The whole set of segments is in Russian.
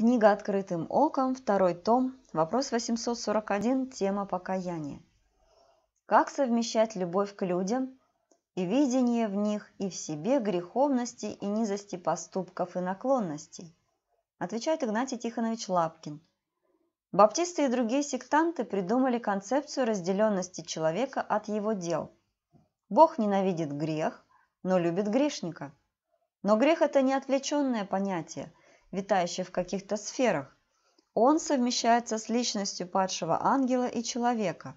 Книга «Открытым оком», второй том, вопрос 841, тема «Покаяние». Как совмещать любовь к людям и видение в них и в себе греховности и низости поступков и наклонностей? Отвечает Игнатий Тихонович Лапкин. Баптисты и другие сектанты придумали концепцию разделенности человека от его дел. Бог ненавидит грех, но любит грешника. Но грех – это не отвлеченное понятие – витающий в каких-то сферах. Он совмещается с личностью падшего ангела и человека.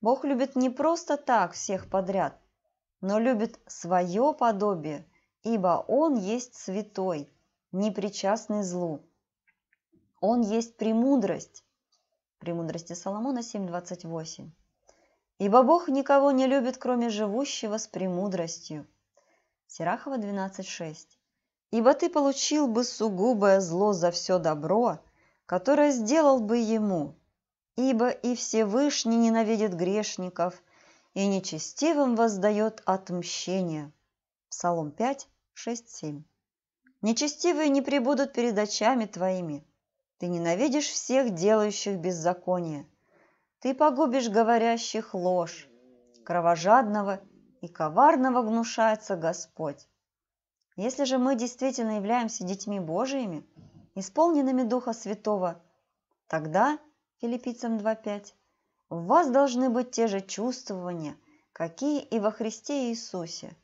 Бог любит не просто так всех подряд, но любит свое подобие, ибо Он есть святой, непричастный злу. Он есть премудрость. Премудрости Соломона 7.28. Ибо Бог никого не любит, кроме живущего с премудростью. Сирахова 12.6 ибо ты получил бы сугубое зло за все добро, которое сделал бы ему, ибо и Всевышний ненавидит грешников и нечестивым воздает отмщение. Псалом 5, 6, 7. Нечестивые не прибудут перед очами твоими. Ты ненавидишь всех делающих беззаконие. Ты погубишь говорящих ложь, кровожадного и коварного гнушается Господь если же мы действительно являемся детьми Божиими, исполненными Духа Святого, тогда, Филиппийцам 2.5, в вас должны быть те же чувствования, какие и во Христе Иисусе.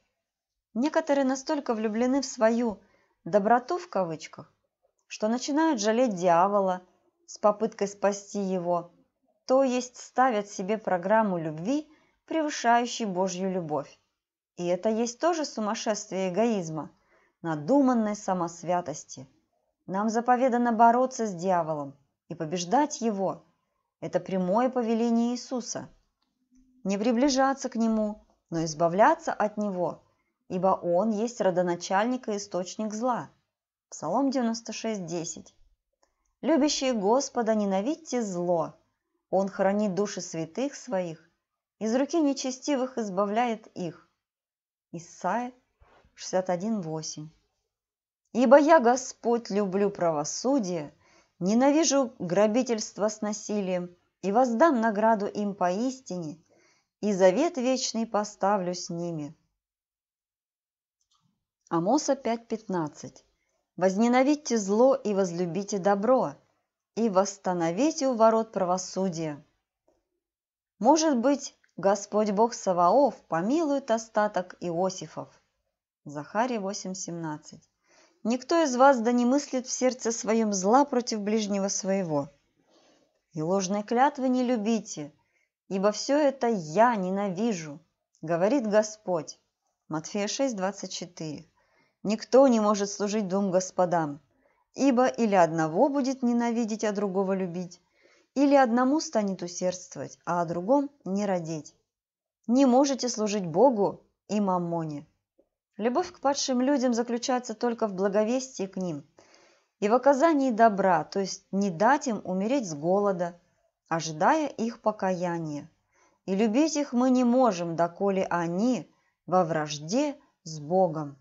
Некоторые настолько влюблены в свою «доброту» в кавычках, что начинают жалеть дьявола с попыткой спасти его, то есть ставят себе программу любви, превышающей Божью любовь. И это есть тоже сумасшествие эгоизма – надуманной самосвятости. Нам заповедано бороться с дьяволом и побеждать его. Это прямое повеление Иисуса. Не приближаться к нему, но избавляться от него, ибо он есть родоначальник и источник зла. Псалом 96:10. Любящие Господа, ненавидьте зло. Он хранит души святых своих, из руки нечестивых избавляет их. Исайя 61.8. «Ибо я, Господь, люблю правосудие, ненавижу грабительство с насилием и воздам награду им поистине, и завет вечный поставлю с ними». Амоса 5.15. «Возненавидьте зло и возлюбите добро, и восстановите у ворот правосудия». Может быть, Господь Бог Саваоф помилует остаток Иосифов. Захаре 8.17. «Никто из вас да не мыслит в сердце своем зла против ближнего своего. И ложной клятвы не любите, ибо все это я ненавижу, говорит Господь». Матфея 6.24. «Никто не может служить двум господам, ибо или одного будет ненавидеть, а другого любить, или одному станет усердствовать, а о другом не родить. Не можете служить Богу и мамоне. Любовь к падшим людям заключается только в благовестии к ним и в оказании добра, то есть не дать им умереть с голода, ожидая их покаяния. И любить их мы не можем, доколе они во вражде с Богом.